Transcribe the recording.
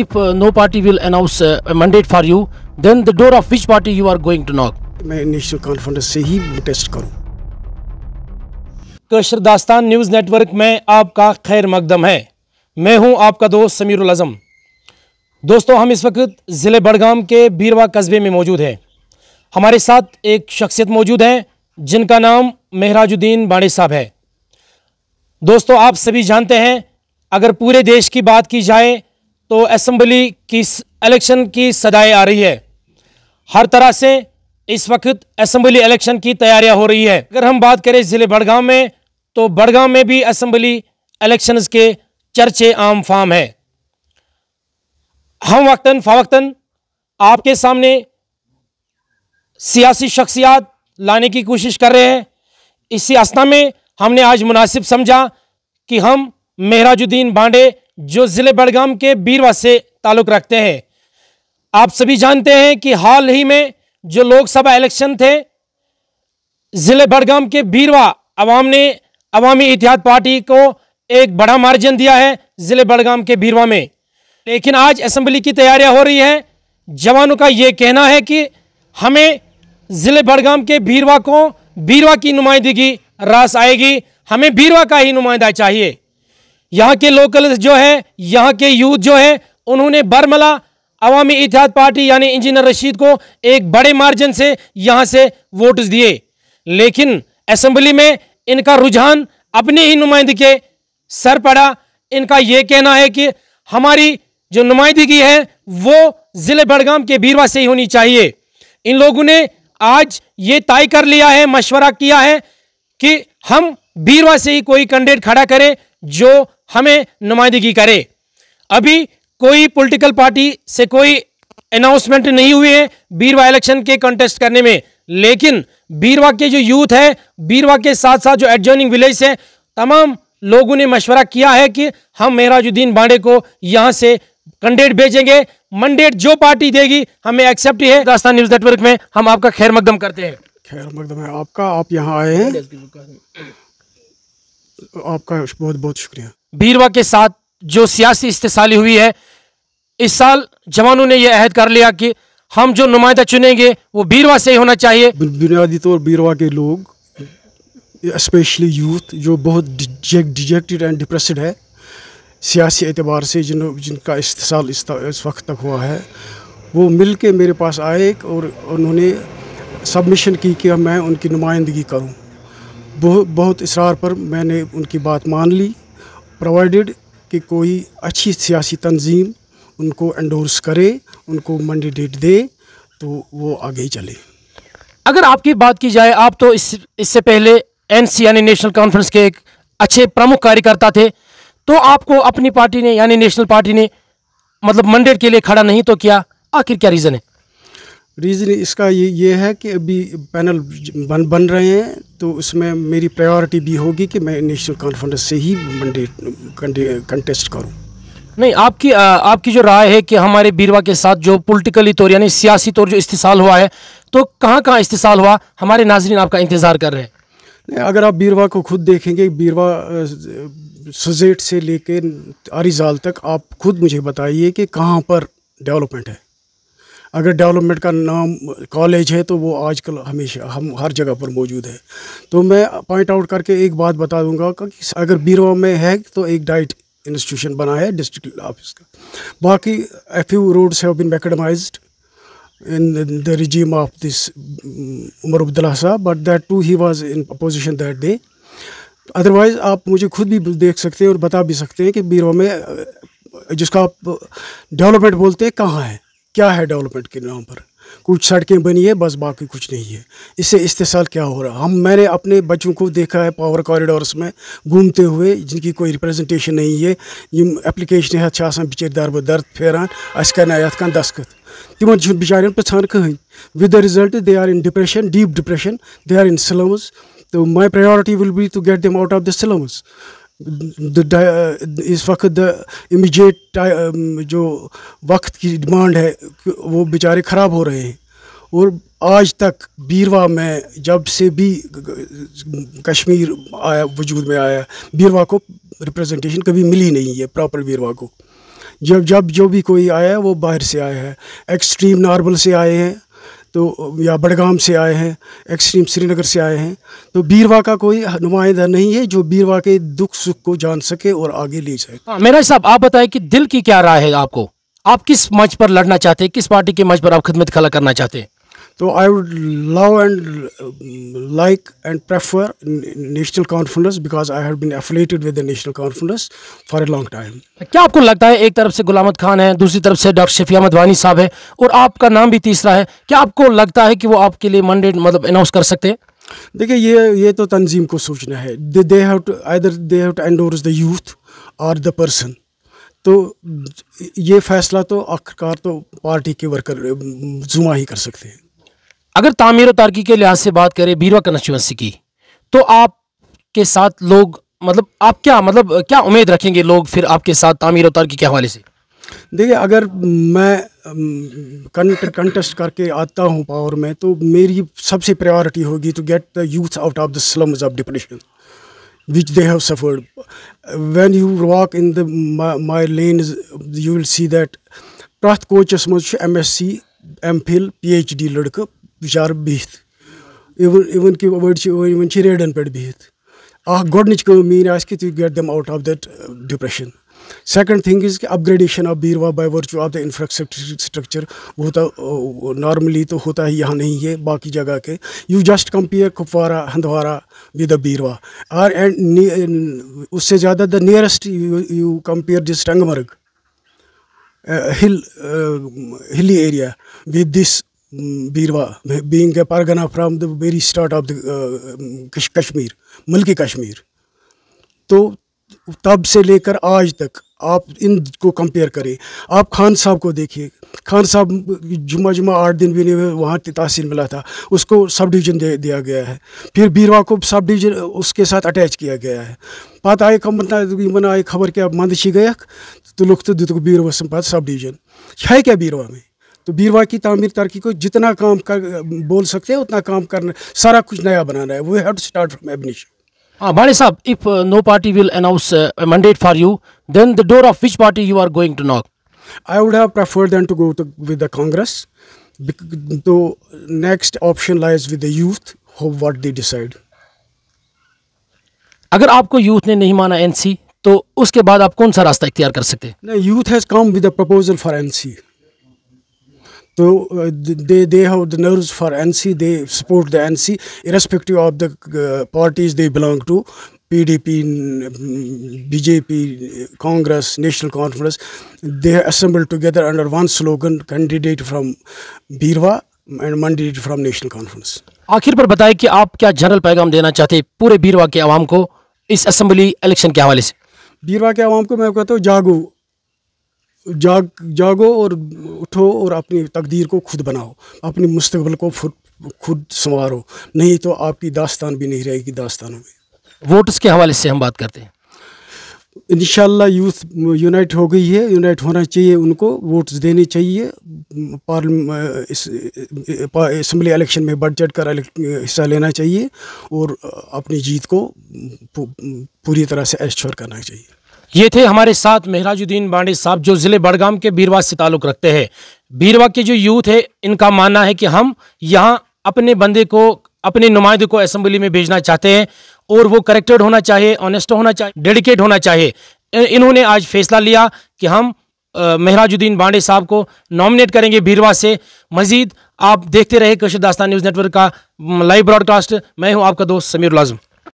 if uh, no party will announce uh, a mandate for you, then the door of which party you are going to knock? मैं National Conference से ही test करूं। कशर Dastan news network में आपका खैर मकदम है मैं हूं आपका दोस्त समीर आज़म दोस्तों हम इस वक्त ज़िले बड़गाम के बीरवा कस्बे में मौजूद हैं हमारे साथ एक शख्सियत मौजूद है जिनका नाम महराजुद्दीन बाड़े साहब है दोस्तों आप सभी जानते हैं अगर पूरे देश की बात की जाए तो असम्बली की इलेक्शन की सदाएं आ रही है हर तरह से इस वक्त असम्बली इलेक्शन की तैयारियां हो रही है अगर हम बात करें ज़िले बड़गांव में तो बड़गांव में भी असम्बली इलेक्शंस के चर्चे आम फाम है हम वक्ता फ़वक्ता आपके सामने सियासी शख्सियात लाने की कोशिश कर रहे हैं इसी आस्था में हमने आज मुनासिब समझा कि हम मेहराजुद्दीन बांडे जो ज़िले बड़गाम के बीरवा से ताल्लुक़ रखते हैं आप सभी जानते हैं कि हाल ही में जो लोकसभा इलेक्शन थे ज़िले बड़गाम के बीरवा अवाम ने अवामी इतिहाद पार्टी को एक बड़ा मार्जिन दिया है ज़िले बड़गाम के बीरवा में लेकिन आज असम्बली की तैयारियां हो रही है जवानों का ये कहना है कि हमें ज़िले बड़गाम के बीरवा को बीरवा की नुमाइंदगी रास आएगी हमें बीरवा का ही नुमाइंदा चाहिए यहाँ के लोकल जो है यहाँ के यूथ जो है उन्होंने बरमला अवामी इतिहाद पार्टी यानी इंजीनियर रशीद को एक बड़े मार्जिन से यहाँ से वोट दिए लेकिन असम्बली में इनका रुझान अपने ही नुमाइंद के सर पड़ा इनका ये कहना है कि हमारी जो नुमाइंदगी है वो ज़िले बड़गाम के बीरवा से ही होनी चाहिए इन लोगों ने आज ये तय कर लिया है मशवरा किया है कि हम बीरवा से ही कोई कैंडिडेट खड़ा करें जो हमें नुमाइंदगी करे अभी कोई पॉलिटिकल पार्टी से कोई अनाउंसमेंट नहीं हुए है बीरवा इलेक्शन के कंटेस्ट करने में लेकिन बीरवा के जो यूथ है बीरवा के साथ साथ जो एडजॉइनिंग विलेज है तमाम लोगों ने मशवरा किया है कि हम मेहराजुद्दीन बांडे को यहाँ से कंडेट भेजेंगे मंडेट जो पार्टी देगी हमें एक्सेप्ट है राजस्थान न्यूज नेटवर्क में हम आपका खैर मकदम करते हैं खैर मकदम है आपका आप यहाँ आए हैं आपका बहुत बहुत शुक्रिया भीरवा के साथ जो सियासी इस्तेसाली हुई है इस साल जवानों ने यह अहद कर लिया कि हम जो नुमाइंदा चुनेंगे वो बीरवा से ही होना चाहिए बुनियादी तौर बीरवा के लोग स्पेशली यूथ जो बहुत डिजेक्टेड एंड डिप्रेसड है सियासी एतबार से जिन जिनका इस्तेसाल इस, इस वक्त तक हुआ है वो मिल के मेरे पास आए और उन्होंने सबमिशन की कि मैं उनकी नुमाइंदगी करूँ बहुत बहुत इसरार पर मैंने उनकी बात मान ली प्रोवाइडेड कि कोई अच्छी सियासी तंजीम उनको एंडोर्स करे उनको मैंडेट दे तो वो आगे ही चले अगर आपकी बात की जाए आप तो इस इससे पहले सी यानी नेशनल कॉन्फ्रेंस के एक अच्छे प्रमुख कार्यकर्ता थे तो आपको अपनी पार्टी ने यानी नेशनल पार्टी ने मतलब मंडेट के लिए खड़ा नहीं तो किया आखिर क्या रीज़न है रीज़न इसका ये ये है कि अभी पैनल बन बन रहे हैं तो उसमें मेरी प्रायोरिटी भी होगी कि मैं नेशनल कॉन्फ्रेंस से ही कंटेस्ट करूं नहीं आपकी आ, आपकी जो राय है कि हमारे बीरवा के साथ जो पोलिटिकली तौर तो, यानी सियासी तौर जो इस्तेसाल हुआ है तो कहाँ कहाँ इस्तेसाल हुआ हमारे नाजरन आपका इंतज़ार कर रहे हैं नहीं अगर आप बीरवा को खुद देखेंगे बीरवा सुजेट से लेकर आरिजाल तक आप खुद मुझे बताइए कि कहाँ पर डेवलपमेंट है अगर डेवलपमेंट का नाम कॉलेज है तो वो आजकल हमेशा हम हर जगह पर मौजूद है तो मैं पॉइंट आउट करके एक बात बता दूंगा कि अगर बीरवा में है तो एक डाइट इंस्टीट्यूशन बना है डिस्ट्रिक्ट ऑफिस का बाकी a few roads have been macadamized in the regime of this mm, Umar Abdullah Saab, but that too he was in otherwise आप मुझे खुद भी देख सकते हैं और बता भी सकते हैं कि बीरवा में जिसका आप डेवलपमेंट बोलते हैं कहाँ है क्या है डेवलपमेंट के नाम पर कुछ सड़कें बनी है बस बाकी कुछ नहीं है इससे इस्तेसाल क्या हो रहा हम मैंने अपने बच्चों को देखा है पावर कॉरिडोर्स में घूमते हुए जिनकी कोई रिप्रेजेंटेशन नहीं है यम एप्लिकेशन हेत बिचार दरब दर्द फेरान अस कर ये कह दस्खत तिम बिचार पचान कहें with the result they are in depression deep depression they are in slums so my priority will be to get them out of the slums Uh, इस वक्त द इमीजिएट um, जो वक्त की डिमांड है वो बेचारे ख़राब हो रहे हैं और आज तक बीरवा में जब से भी कश्मीर आया वजूद में आया बीरवा को रिप्रेजेंटेशन कभी मिली नहीं है प्रॉपर बीरवा को जब जब जो भी कोई आया है वो बाहर से आया है एक्सट्रीम नॉर्मल से आए हैं तो या बड़गाम से आए हैं एक्सट्रीम श्रीनगर से आए हैं तो बीरवा का कोई नुमाइंदा नहीं है जो बीरवा के दुख सुख को जान सके और आगे ले जाए हाँ, मेरा साहब आप बताएं कि दिल की क्या राय है आपको आप किस मंच पर लड़ना चाहते हैं किस पार्टी के मंच पर आप खिदमत खड़ा करना चाहते हैं तो I would love and like and prefer National Conference because I have been affiliated with the National Conference for a long time क्या आपको लगता है एक तरफ से गुलाम खान है दूसरी तरफ से डॉक्टर शफिया अहमद वानी साहब है और आपका नाम भी तीसरा है क्या आपको लगता है कि वो आपके लिए मंडेट मतलब अनाउंस कर सकते हैं देखिए ये ये तो तंजीम को सोचना है they have to either they have to endorse the youth और द पर्सन तो ये फैसला तो आखिरकार तो पार्टी के वर्कर जुमा ही कर सकते हैं अगर तामीर तारकी के लिहाज से बात करें बीरवा कंस्टिट्यूंसी की तो आप के साथ लोग मतलब आप क्या मतलब क्या उम्मीद रखेंगे लोग फिर आपके साथ तामीर और तारकी के हवाले से देखिए अगर मैं कंट कंटेस्ट करके आता हूँ पावर में तो मेरी सबसे प्रायोरिटी होगी to get the youth out of the slums of depression which they have suffered when you walk in the my lane you will see that प्रथ कोचस मज M S C M Phil P H D ایچ बिचार बिहित even even कि अड़ी even रेडन पे बिहित आ गच कमी आ कि you get them out of that depression second thing is कि upgradation of Beerwah by virtue of the infrastructure structure होता नॉर्मली तो होता है यहाँ नहीं है बाकी जगह के you just compare Kupwara Handwara with the Beerwah are and उससे ज़्यादा the nearest you compare this Tangmarg hill hilly area with this Beerwah hmm, being a pargana from the very start of the Kashmir Kashmir, Kashmir तो तब से लेकर आज तक आप इनको कंपेयर करें आप खान साहब को देखिए खान साहब जुमा जुमा आठ दिन भी नहीं हुए वहाँ तहसील मिला था उसको सब डिवीज़न दे दिया गया है फिर बीरवा को सब डिवीज़न उसके साथ अटैच किया गया है पात आए मन आए खबर क्या मंदशी गयक तो लुख तो दुत बीरवा पात सब डिवीज़न है क्या बीरवा में तो बीरवा की तमीर तरक्की को जितना काम कर बोल सकते हैं उतना काम करना सारा कुछ नया बनाना है we have to start from ab initio हाँ भाई साहब if no party will announce mandate for you then the door of which party you are going to knock I would have preferred then to go with the Congress तो next option lies with the youth हो what they decide अगर आपको youth ने नहीं माना NC तो उसके बाद आप कौन सा रास्ता इख्तियार कर सकते हैं youth has come with the proposal for NC So uh, they, they have the nerves for NC, they support the NC, irrespective of the uh, parties they belong to, PDP, BJP, Congress, National Conference. They assembled together under one slogan, candidate from Birwa and mandate from National Conference. आखिर पर बताएं कि आप क्या general पैगाम देना चाहते पूरे बीरवा के आवाम को इस असम्बली इलेक्शन के हवाले से बीरवा के आवाम को मैं कहता हूँ जागो जाग जागो और उठो और अपनी तकदीर को खुद बनाओ अपने मुस्तबल को खुद खुद संवारो नहीं तो आपकी दास्तान भी नहीं रहेगी दास्तानों में वोट्स के हवाले से हम बात करते हैं इन यूथ यूनाइट हो गई है यूनाइट होना चाहिए उनको वोट्स देने चाहिए इसम्बली इलेक्शन में बढ़ चढ़ कर हिस्सा लेना चाहिए और अपनी जीत को पूरी तरह से एश्योर करना चाहिए ये थे हमारे साथ मेहराजुद्दीन बांडे साहब जो ज़िले बड़गाम के बीरवा से ताल्लुक़ रखते हैं बीरवा के जो यूथ है इनका मानना है कि हम यहाँ अपने बंदे को अपने नुमाइंदे को असम्बली में भेजना चाहते हैं और वो करेक्टेड होना चाहिए ऑनेस्ट होना चाहिए डेडिकेट होना चाहिए इन्होंने आज फैसला लिया कि हम मेहराजुद्दीन बांडे साहब को नॉमिनेट करेंगे भीरवा से मजीद आप देखते रहे कशर दास्तान न्यूज़ नेटवर्क का लाइव ब्रॉडकास्ट मैं हूं आपका दोस्त समीर लाजम